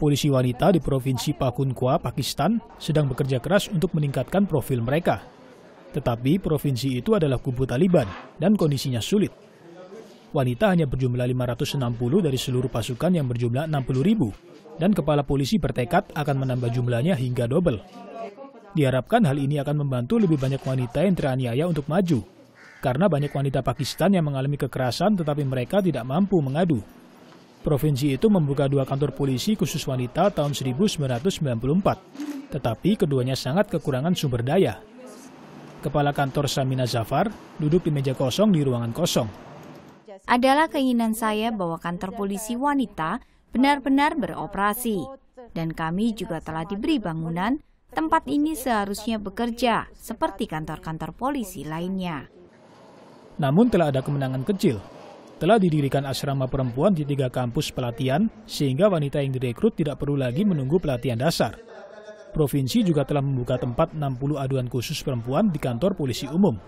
polisi wanita di Provinsi Pakunkwa, Pakistan, sedang bekerja keras untuk meningkatkan profil mereka. Tetapi provinsi itu adalah kubu Taliban dan kondisinya sulit. Wanita hanya berjumlah 560 dari seluruh pasukan yang berjumlah 60 ribu, dan kepala polisi bertekad akan menambah jumlahnya hingga double. Diharapkan hal ini akan membantu lebih banyak wanita yang teraniaya untuk maju, karena banyak wanita Pakistan yang mengalami kekerasan tetapi mereka tidak mampu mengadu. Provinsi itu membuka dua kantor polisi khusus wanita tahun 1994, tetapi keduanya sangat kekurangan sumber daya. Kepala kantor Samina Zafar duduk di meja kosong di ruangan kosong. Adalah keinginan saya bahwa kantor polisi wanita benar-benar beroperasi. Dan kami juga telah diberi bangunan, tempat ini seharusnya bekerja seperti kantor-kantor polisi lainnya. Namun telah ada kemenangan kecil telah didirikan asrama perempuan di tiga kampus pelatihan, sehingga wanita yang direkrut tidak perlu lagi menunggu pelatihan dasar. Provinsi juga telah membuka tempat 60 aduan khusus perempuan di kantor polisi umum.